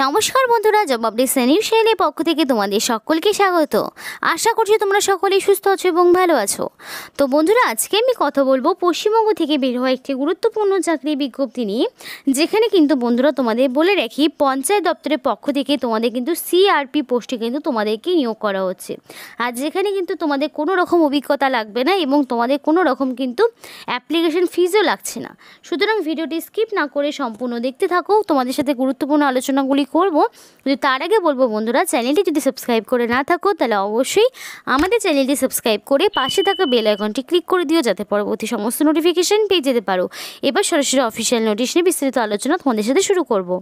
নমস্কার বন্ধুরা জবাবলি শ্রেণীর শেলের পক্ষ থেকে তোমাদের সকলকে স্বাগত আশা করছি তোমরা সকলেই সুস্থ আছো এবং ভালো আছো তো বন্ধুরা আজকে আমি কথা বলবো পশ্চিমবঙ্গ থেকে বের হওয়া একটি গুরুত্বপূর্ণ চাকরি বিজ্ঞপ্তি নিয়ে যেখানে কিন্তু বন্ধুরা তোমাদের বলে রাখি পঞ্চায়েত দপ্তরের পক্ষ থেকে তোমাদের কিন্তু সিআরপি পোস্টে কিন্তু তোমাদেরকে নিয়োগ করা হচ্ছে আর যেখানে কিন্তু তোমাদের কোনো রকম অভিজ্ঞতা লাগবে না এবং তোমাদের কোনো রকম কিন্তু অ্যাপ্লিকেশন ফিজও লাগছে না সুতরাং ভিডিওটি স্কিপ না করে সম্পূর্ণ দেখতে থাকো তোমাদের সাথে গুরুত্বপূর্ণ আলোচনাগুলি ভিডিওগুলি করব যদি তার আগে বলবো বন্ধুরা চ্যানেলটি যদি সাবস্ক্রাইব করে না থাকো তাহলে অবশ্যই আমাদের চ্যানেলটি সাবস্ক্রাইব করে পাশে থাকা বেল আইকনটি ক্লিক করে দিও যাতে পরবর্তী সমস্ত নোটিফিকেশান পেয়ে যেতে পারো এবার সরাসরি অফিসিয়াল নোটিশ নিয়ে বিস্তারিত আলোচনা তোমাদের সাথে শুরু করবো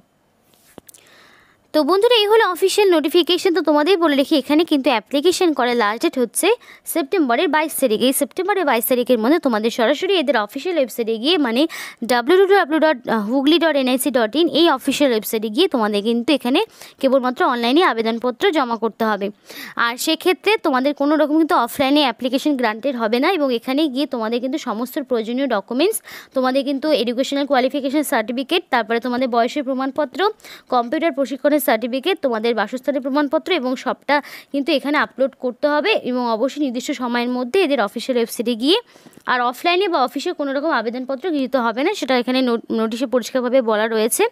তো বন্ধুরা এই হলো অফিসিয়াল নোটিফিকেশান তো তোমাদের বলে রেখে এখানে কিন্তু অ্যাপ্লিকেশন করে লাস্ট ডেট হচ্ছে সেপ্টেম্বরের বাইশ তারিখ এই সেপ্টেম্বরের বাইশ তারিখের মধ্যে তোমাদের সরাসরি এদের অফিসিয়াল ওয়েবসাইটে গিয়ে মানে W dot Hooghly dot dot in এই অফিসিয়াল ওয়েবসাইটে গিয়ে তোমাদের কিন্তু এখানে কেবলমাত্র অনলাইনে আবেদনপত্র জমা করতে হবে আর সেক্ষেত্রে তোমাদের কোনো রকম কিন্তু অফলাইনে অ্যাপ্লিকেশান গ্রান্টেড হবে না এবং এখানে গিয়ে তোমাদের কিন্তু সমস্ত প্রয়োজনীয় ডকুমেন্টস তোমাদের কিন্তু এডুকেশনাল কোয়ালিফিকেশন সার্টিফিকেট তারপরে তোমাদের বয়সের প্রমাণপত্র কম্পিউটার প্রশিক্ষণের জন্মের সার্টিফিকেট তোমাদের বাসস্থানের প্রমাণপত্র এবং সবটা কিন্তু এখানে আপলোড করতে হবে এবং অবশ্যই নির্দিষ্ট সময়ের মধ্যে এদের অফিসিয়াল ওয়েবসাইটে গিয়ে আর অফলাইনে বা অফিসে কোনো রকম আবেদনপত্র গৃহীত হবে না সেটা এখানে নোটিশে পরিষ্কারভাবে বলা রয়েছে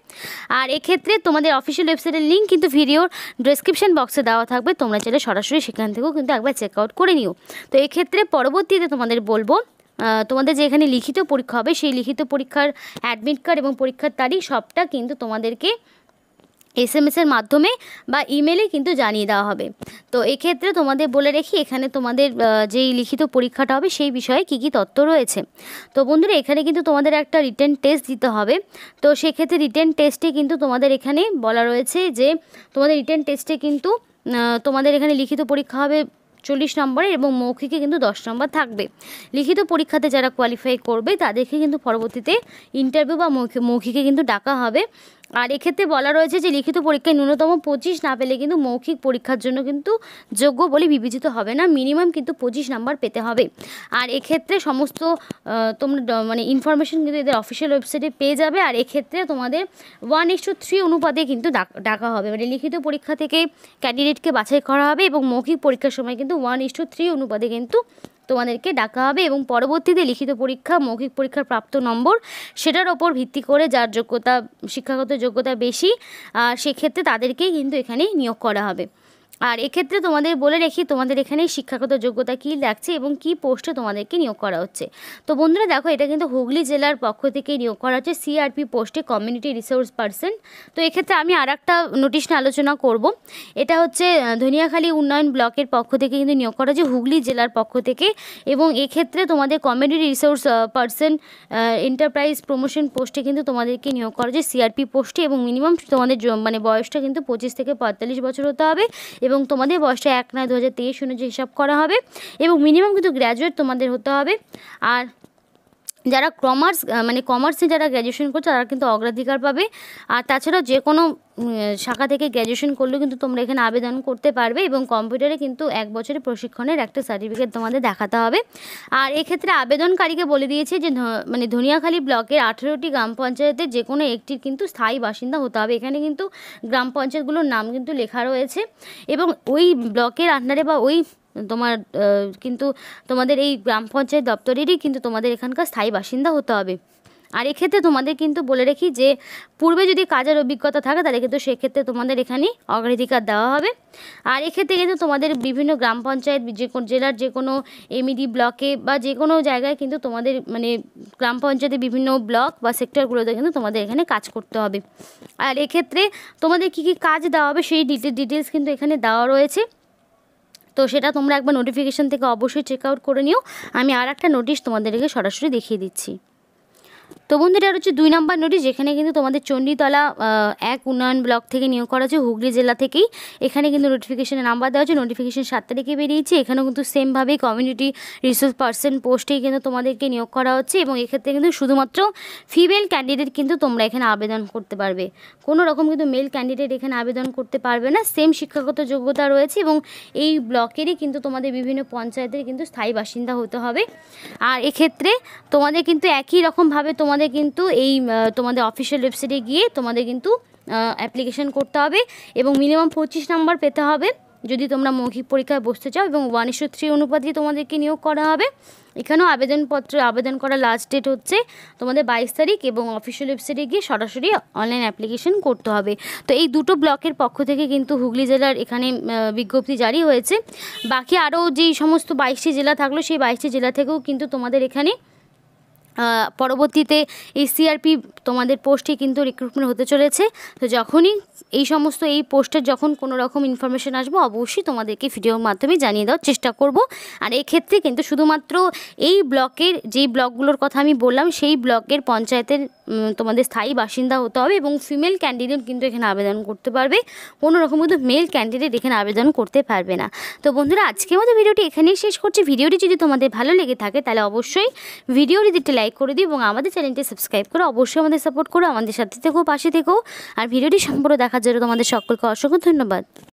আর এক্ষেত্রে তোমাদের অফিসিয়াল ওয়েবসাইটের লিঙ্ক কিন্তু ভিডিওর ডেসক্রিপশন বক্সে দেওয়া থাকবে তোমরা চাইলে সরাসরি সেখান থেকেও কিন্তু একবার চেক আউট করে নিও তো এক্ষেত্রে পরবর্তীতে তোমাদের বলবো তোমাদের যে এখানে লিখিত পরীক্ষা হবে সেই লিখিত পরীক্ষার অ্যাডমিট কার্ড এবং পরীক্ষার তারিখ সবটা কিন্তু তোমাদেরকে এসএমএসের মাধ্যমে বা ইমেলে কিন্তু জানিয়ে দেওয়া হবে তো এক্ষেত্রে তোমাদের বলে রেখি এখানে তোমাদের যেই লিখিত পরীক্ষাটা হবে সেই বিষয়ে কী কী তথ্য রয়েছে তো বন্ধুরা এখানে কিন্তু তোমাদের একটা রিটার্ন টেস্ট দিতে হবে তো সেক্ষেত্রে রিটার্ন টেস্টে কিন্তু তোমাদের এখানে বলা রয়েছে যে তোমাদের রিটার্ন টেস্টে কিন্তু তোমাদের এখানে লিখিত পরীক্ষা হবে চল্লিশ নম্বরের এবং মৌখিকে কিন্তু দশ নম্বর থাকবে লিখিত পরীক্ষাতে যারা কোয়ালিফাই করবে তাদেরকে কিন্তু পরবর্তীতে ইন্টারভিউ বা মৌখিকে কিন্তু ডাকা হবে আর এক্ষেত্রে বলা রয়েছে যে লিখিত পরীক্ষায় ন্যূনতম পঁচিশ না পেলে কিন্তু মৌখিক পরীক্ষার জন্য কিন্তু যোগ্য বলে বিবেচিত হবে না মিনিমাম কিন্তু পঁচিশ নাম্বার পেতে হবে আর এক্ষেত্রে সমস্ত তোমরা মানে ইনফরমেশন কিন্তু এদের অফিসিয়াল ওয়েবসাইটে পেয়ে যাবে আর এক্ষেত্রে তোমাদের ওয়ান এক্স টু থ্রি অনুপাতে কিন্তু ডাকা হবে মানে লিখিত পরীক্ষা থেকে ক্যান্ডিডেটকে বাছাই করা হবে এবং মৌখিক পরীক্ষার সময় কিন্তু ওয়ান ইস টু থ্রি অনুপাতে কিন্তু তোমাদেরকে ডাকা হবে এবং পরবর্তীতে লিখিত পরীক্ষা মৌখিক পরীক্ষার প্রাপ্ত নম্বর সেটার ওপর ভিত্তি করে যার যোগ্যতা শিক্ষাগত যোগ্যতা বেশি সেক্ষেত্রে তাদেরকেই কিন্তু এখানে নিয়োগ করা হবে আর এক্ষেত্রে তোমাদের বলে রেখি তোমাদের এখানে শিক্ষাগত যোগ্যতা কী লাগছে এবং কি পোস্টে তোমাদেরকে নিয়োগ করা হচ্ছে তো বন্ধুরা দেখো এটা কিন্তু হুগলি জেলার পক্ষ থেকে নিয়োগ করা হচ্ছে সিআরপি পোস্টে কমিউনিটি রিসোর্স পার্সন তো এক্ষেত্রে আমি আর একটা নোটিশ নিয়ে আলোচনা করব এটা হচ্ছে ধনিয়াখালী উন্নয়ন ব্লকের পক্ষ থেকে কিন্তু নিয়োগ করা হচ্ছে হুগলি জেলার পক্ষ থেকে এবং এক্ষেত্রে তোমাদের community resource person enterprise promotion পোস্টে কিন্তু তোমাদেরকে নিয়োগ করা হচ্ছে সিআরপি পোস্টে এবং মিনিমাম তোমাদের মানে বয়সটা কিন্তু পঁচিশ থেকে পঁয়তাল্লিশ বছর হতে হবে এবং তোমাদের বয়সটা এক নয় দু হাজার তেইশ অনুযায়ী হিসাব করা হবে এবং মিনিমাম কিন্তু গ্র্যাজুয়েট তোমাদের হতে হবে আর যারা কমার্স মানে কমার্সে যারা গ্র্যাজুয়েশন করছে তারা কিন্তু অগ্রাধিকার পাবে আর তাছাড়া যে কোনো শাখা থেকে গ্র্যাজুয়েশন করলেও কিন্তু তোমরা এখানে আবেদন করতে পারবে এবং কম্পিউটারে কিন্তু এক বছরের প্রশিক্ষণের একটা সার্টিফিকেট তোমাদের দেখাতে হবে আর এক্ষেত্রে আবেদনকারীকে বলে দিয়েছে যে মানে ধনিয়াখালী ব্লকের আঠেরোটি গ্রাম পঞ্চায়েতে যে কোনো একটির কিন্তু স্থায়ী বাসিন্দা হতে হবে এখানে কিন্তু গ্রাম পঞ্চায়েতগুলোর নাম কিন্তু লেখা রয়েছে এবং ওই ব্লকের আন্ডারে বা ওই তোমার কিন্তু তোমাদের এই গ্রাম পঞ্চায়েত দপ্তরেরই কিন্তু তোমাদের এখানকার স্থায়ী বাসিন্দা হতে হবে আর এক্ষেত্রে তোমাদের কিন্তু বলে রাখি যে পূর্বে যদি কাজের অভিজ্ঞতা থাকে তাহলে কিন্তু সেক্ষেত্রে তোমাদের এখানেই অগ্রাধিকার দেওয়া হবে আর এক্ষেত্রে কিন্তু তোমাদের বিভিন্ন গ্রাম পঞ্চায়েত যে কোনো জেলার যে কোনো এমইডি e ব্লকে বা যে কোনো জায়গায় কিন্তু তোমাদের মানে গ্রাম পঞ্চায়েতের বিভিন্ন ব্লক বা সেক্টরগুলোতে কিন্তু তোমাদের এখানে কাজ করতে হবে আর এক্ষেত্রে তোমাদের কি কি কাজ দেওয়া হবে সেই ডিটেলস কিন্তু এখানে দেওয়া রয়েছে তো সেটা তোমরা একবার নোটিফিকেশান থেকে অবশ্যই চেক আউট করে নিও আমি আর একটা নোটিশ তোমাদেরকে সরাসরি দেখিয়ে দিচ্ছি তো বন্ধুরা এটা হচ্ছে দুই নম্বর নোটিশ যেখানে কিন্তু তোমাদের চণ্ডীতলা এক উন্নয়ন ব্লক থেকে নিয়োগ করা হচ্ছে হুগলি জেলা থেকেই এখানে কিন্তু নোটিফিকেশানের নাম্বার দেওয়া হচ্ছে নোটিফিকেশান সাত তারিখে বেরিয়েছে এখানেও কিন্তু সেমভাবেই কমিউনিটি রিসোর্স পার্সন পোস্টেই কিন্তু তোমাদেরকে নিয়োগ করা হচ্ছে এবং এক্ষেত্রে কিন্তু শুধুমাত্র ফিমেল ক্যান্ডিডেট কিন্তু তোমরা এখানে আবেদন করতে পারবে কোনো রকম কিন্তু মেল ক্যান্ডিডেট এখানে আবেদন করতে পারবে না সেম শিক্ষাগত যোগ্যতা রয়েছে এবং এই ব্লকেরই কিন্তু তোমাদের বিভিন্ন পঞ্চায়েতের কিন্তু স্থায়ী বাসিন্দা হতে হবে আর এক্ষেত্রে তোমাদের কিন্তু একই রকমভাবে তোমাদের তোমাদের কিন্তু এই তোমাদের অফিসিয়াল ওয়েবসাইটে গিয়ে তোমাদের কিন্তু অ্যাপ্লিকেশন করতে হবে এবং মিনিমাম পঁচিশ নাম্বার পেতে হবে যদি তোমরা মৌখিক পরীক্ষায় বসতে চাও এবং ওয়ান ইস্যু থ্রি অনুপাতে তোমাদেরকে নিয়োগ করা হবে এখানেও আবেদনপত্র আবেদন করা লাস্ট ডেট হচ্ছে তোমাদের বাইশ তারিখ এবং অফিসিয়াল ওয়েবসাইটে গিয়ে সরাসরি অনলাইন অ্যাপ্লিকেশন করতে হবে তো এই দুটো ব্লকের পক্ষ থেকে কিন্তু হুগলি জেলার এখানে বিজ্ঞপ্তি জারি হয়েছে বাকি আরও যেই সমস্ত বাইশটি জেলা থাকলো সেই বাইশটি জেলা থেকেও কিন্তু তোমাদের এখানে পরবর্তীতে এই সিআরপি তোমাদের পোস্টে কিন্তু রিক্রুটমেন্ট হতে চলেছে তো যখনই এই সমস্ত এই পোস্টের যখন কোনো রকম ইনফরমেশান আসবো অবশ্যই তোমাদেরকে ভিডিওর মাধ্যমে জানিয়ে দেওয়ার চেষ্টা করব আর এক্ষেত্রে কিন্তু শুধুমাত্র এই ব্লকের যেই ব্লকগুলোর কথা আমি বললাম সেই ব্লকের পঞ্চায়েতের তোমাদের স্থায়ী বাসিন্দা হতে হবে এবং ফিমেল ক্যান্ডিডেট কিন্তু এখানে আবেদন করতে পারবে কোনো রকম কিন্তু মেল ক্যান্ডিডেট এখানে আবেদন করতে পারবে না তো বন্ধুরা আজকে মতো ভিডিওটি এখানেই শেষ করছি ভিডিওটি যদি তোমাদের ভালো লেগে থাকে তাহলে অবশ্যই ভিডিওটি একটি লাইক লাইক করে দিও এবং আমাদের চ্যানেলটি সাবস্ক্রাইব করে অবশ্যই আমাদের সাপোর্ট করো আমাদের সাথে থেকেও পাশে থেকেও আর ভিডিওটি সম্পূর্ণ দেখার জন্য তোমাদের সকলকে অসংখ্য ধন্যবাদ